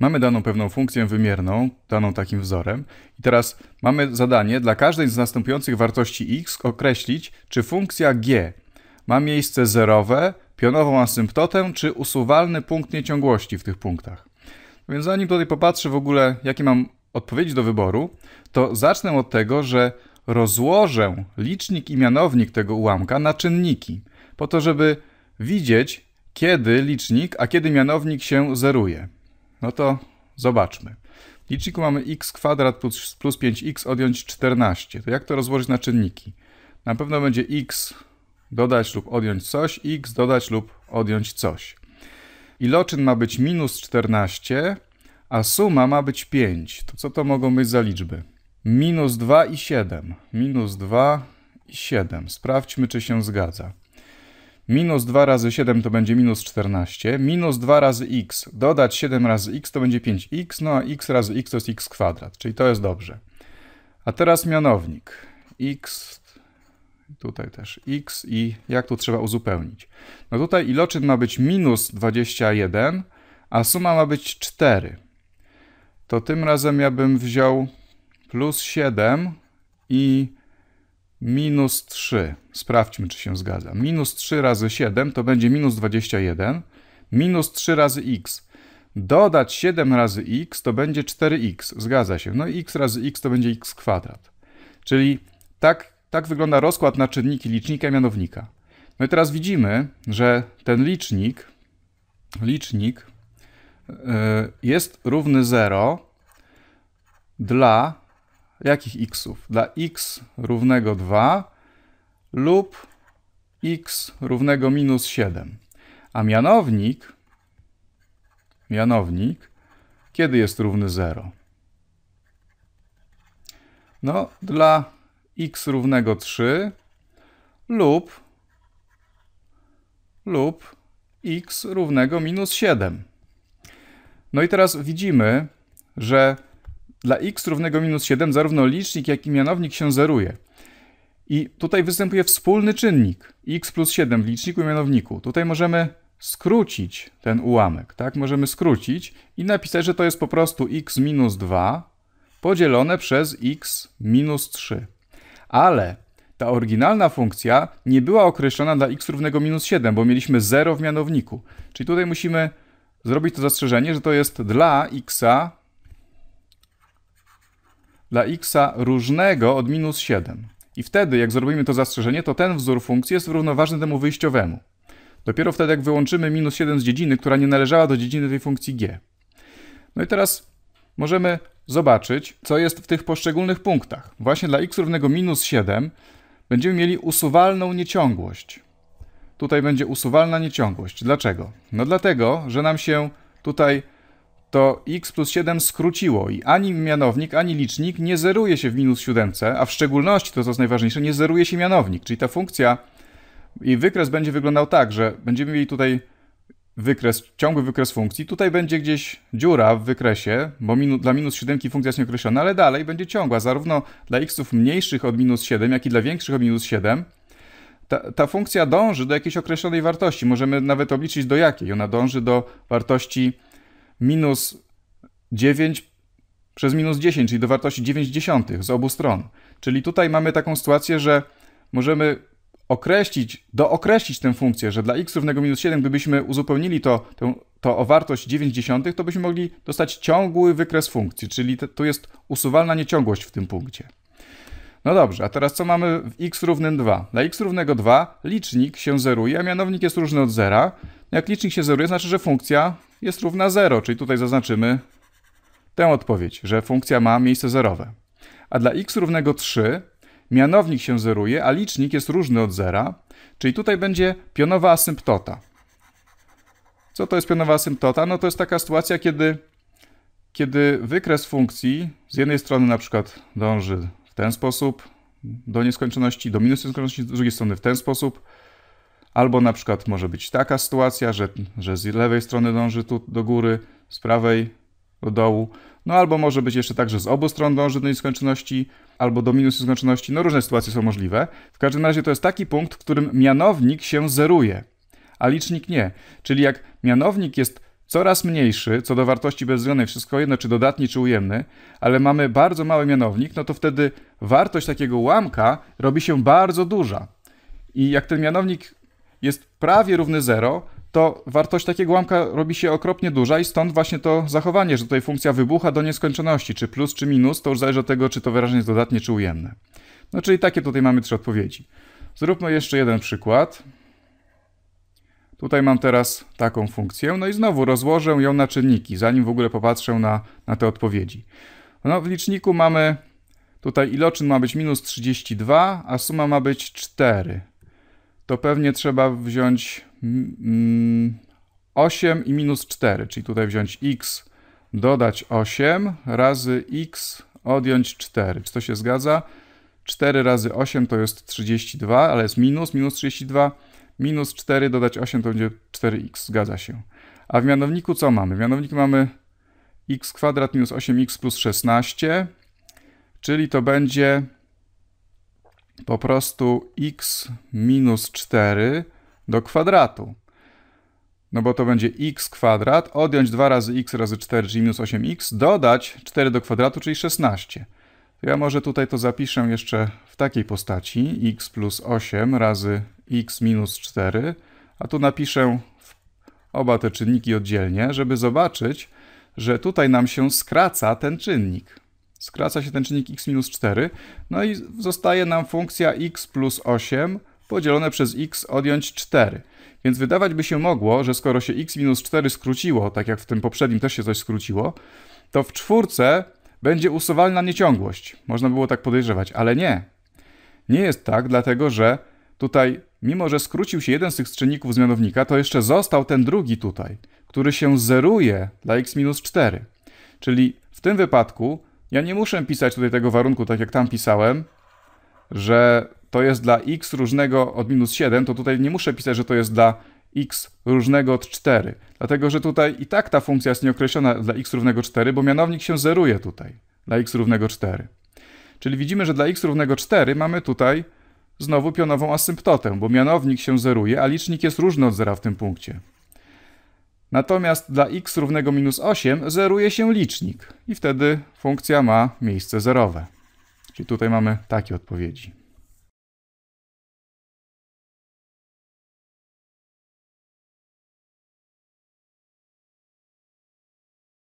Mamy daną pewną funkcję wymierną, daną takim wzorem, i teraz mamy zadanie dla każdej z następujących wartości x określić, czy funkcja g ma miejsce zerowe, pionową asymptotę, czy usuwalny punkt nieciągłości w tych punktach. Więc zanim tutaj popatrzę w ogóle, jakie mam odpowiedzi do wyboru, to zacznę od tego, że rozłożę licznik i mianownik tego ułamka na czynniki, po to, żeby widzieć, kiedy licznik, a kiedy mianownik się zeruje. No to zobaczmy. W liczniku mamy x kwadrat plus, plus 5x odjąć 14. To jak to rozłożyć na czynniki? Na pewno będzie x dodać lub odjąć coś, x dodać lub odjąć coś. Iloczyn ma być minus 14, a suma ma być 5. To co to mogą być za liczby? Minus 2 i 7. Minus 2 i 7. Sprawdźmy, czy się zgadza. Minus 2 razy 7 to będzie minus 14. Minus 2 razy x. Dodać 7 razy x to będzie 5x. No a x razy x to jest x kwadrat. Czyli to jest dobrze. A teraz mianownik. x tutaj też x i jak tu trzeba uzupełnić. No tutaj iloczyn ma być minus 21, a suma ma być 4. To tym razem ja bym wziął plus 7 i minus 3. Sprawdźmy, czy się zgadza. Minus 3 razy 7 to będzie minus 21. Minus 3 razy x. Dodać 7 razy x to będzie 4x. Zgadza się. No i x razy x to będzie x kwadrat. Czyli tak, tak wygląda rozkład na czynniki licznika i mianownika. No i teraz widzimy, że ten licznik, licznik yy, jest równy 0 dla Jakich xów? Dla x równego 2 lub x równego minus 7. A mianownik, mianownik, kiedy jest równy 0? No, dla x równego 3 lub, lub x równego minus 7. No i teraz widzimy, że dla x równego minus 7 zarówno licznik, jak i mianownik się zeruje. I tutaj występuje wspólny czynnik x plus 7 w liczniku i mianowniku. Tutaj możemy skrócić ten ułamek, tak? Możemy skrócić i napisać, że to jest po prostu x minus 2 podzielone przez x minus 3. Ale ta oryginalna funkcja nie była określona dla x równego minus 7, bo mieliśmy 0 w mianowniku. Czyli tutaj musimy zrobić to zastrzeżenie, że to jest dla xa dla x różnego od minus 7. I wtedy, jak zrobimy to zastrzeżenie, to ten wzór funkcji jest równoważny temu wyjściowemu. Dopiero wtedy, jak wyłączymy minus 7 z dziedziny, która nie należała do dziedziny tej funkcji g. No i teraz możemy zobaczyć, co jest w tych poszczególnych punktach. Właśnie dla x równego minus 7 będziemy mieli usuwalną nieciągłość. Tutaj będzie usuwalna nieciągłość. Dlaczego? No dlatego, że nam się tutaj to x plus 7 skróciło i ani mianownik, ani licznik nie zeruje się w minus 7, a w szczególności, to co jest najważniejsze, nie zeruje się mianownik, czyli ta funkcja i wykres będzie wyglądał tak, że będziemy mieli tutaj wykres, ciągły wykres funkcji, tutaj będzie gdzieś dziura w wykresie, bo minu, dla minus 7 funkcja jest nieokreślona, ale dalej będzie ciągła, zarówno dla xów mniejszych od minus 7, jak i dla większych od minus 7, ta, ta, funkcja dąży do jakiejś określonej wartości. Możemy nawet obliczyć do jakiej. Ona dąży do wartości minus 9 przez minus 10, czyli do wartości 9 z obu stron. Czyli tutaj mamy taką sytuację, że możemy określić, dookreślić tę funkcję, że dla x równego minus 7, gdybyśmy uzupełnili to, to, to o wartość 9 to byśmy mogli dostać ciągły wykres funkcji, czyli tu jest usuwalna nieciągłość w tym punkcie. No dobrze, a teraz co mamy w x równym 2? Dla x równego 2 licznik się zeruje, a mianownik jest różny od zera, jak licznik się zeruje, znaczy, że funkcja jest równa 0, czyli tutaj zaznaczymy tę odpowiedź, że funkcja ma miejsce zerowe. A dla x równego 3 mianownik się zeruje, a licznik jest różny od zera, czyli tutaj będzie pionowa asymptota. Co to jest pionowa asymptota? No to jest taka sytuacja, kiedy, kiedy wykres funkcji z jednej strony na przykład dąży w ten sposób do nieskończoności, do minus nieskończoności, z drugiej strony w ten sposób, Albo na przykład może być taka sytuacja, że, że z lewej strony dąży tu do góry, z prawej do dołu. No albo może być jeszcze tak, że z obu stron dąży do nieskończoności, albo do minus skończoności. No różne sytuacje są możliwe. W każdym razie to jest taki punkt, w którym mianownik się zeruje, a licznik nie. Czyli jak mianownik jest coraz mniejszy, co do wartości bezwzględnej, wszystko jedno, czy dodatni, czy ujemny, ale mamy bardzo mały mianownik, no to wtedy wartość takiego ułamka robi się bardzo duża. I jak ten mianownik jest prawie równy 0, to wartość takiego ułamka robi się okropnie duża i stąd właśnie to zachowanie, że tutaj funkcja wybucha do nieskończoności, czy plus, czy minus, to już zależy od tego, czy to wyrażenie jest dodatnie, czy ujemne. No czyli takie tutaj mamy trzy odpowiedzi. Zróbmy jeszcze jeden przykład. Tutaj mam teraz taką funkcję, no i znowu rozłożę ją na czynniki, zanim w ogóle popatrzę na, na te odpowiedzi. No, w liczniku mamy, tutaj iloczyn ma być minus 32, a suma ma być 4 to pewnie trzeba wziąć 8 mm, mm, i minus 4, czyli tutaj wziąć x, dodać 8 razy x, odjąć 4. Czy to się zgadza? 4 razy 8 to jest 32, ale jest minus, minus 32, minus 4 dodać 8 to będzie 4x, zgadza się. A w mianowniku co mamy? W mianowniku mamy x kwadrat minus 8x plus 16, czyli to będzie po prostu x minus 4 do kwadratu. No bo to będzie x kwadrat, odjąć 2 razy x razy 4, czyli minus 8x, dodać 4 do kwadratu, czyli 16. Ja może tutaj to zapiszę jeszcze w takiej postaci, x plus 8 razy x minus 4, a tu napiszę oba te czynniki oddzielnie, żeby zobaczyć, że tutaj nam się skraca ten czynnik. Skraca się ten czynnik x minus 4, no i zostaje nam funkcja x plus 8 podzielone przez x odjąć 4. Więc wydawać by się mogło, że skoro się x minus 4 skróciło, tak jak w tym poprzednim też się coś skróciło, to w czwórce będzie usuwalna nieciągłość. Można było tak podejrzewać, ale nie. Nie jest tak, dlatego że tutaj, mimo że skrócił się jeden z tych czynników zmianownika, mianownika, to jeszcze został ten drugi tutaj, który się zeruje dla x minus 4. Czyli w tym wypadku ja nie muszę pisać tutaj tego warunku, tak jak tam pisałem, że to jest dla x różnego od minus 7, to tutaj nie muszę pisać, że to jest dla x różnego od 4. Dlatego, że tutaj i tak ta funkcja jest nieokreślona dla x równego 4, bo mianownik się zeruje tutaj, dla x równego 4. Czyli widzimy, że dla x równego 4 mamy tutaj znowu pionową asymptotę, bo mianownik się zeruje, a licznik jest różny od zera w tym punkcie. Natomiast dla x równego minus 8 zeruje się licznik i wtedy funkcja ma miejsce zerowe. Czyli tutaj mamy takie odpowiedzi.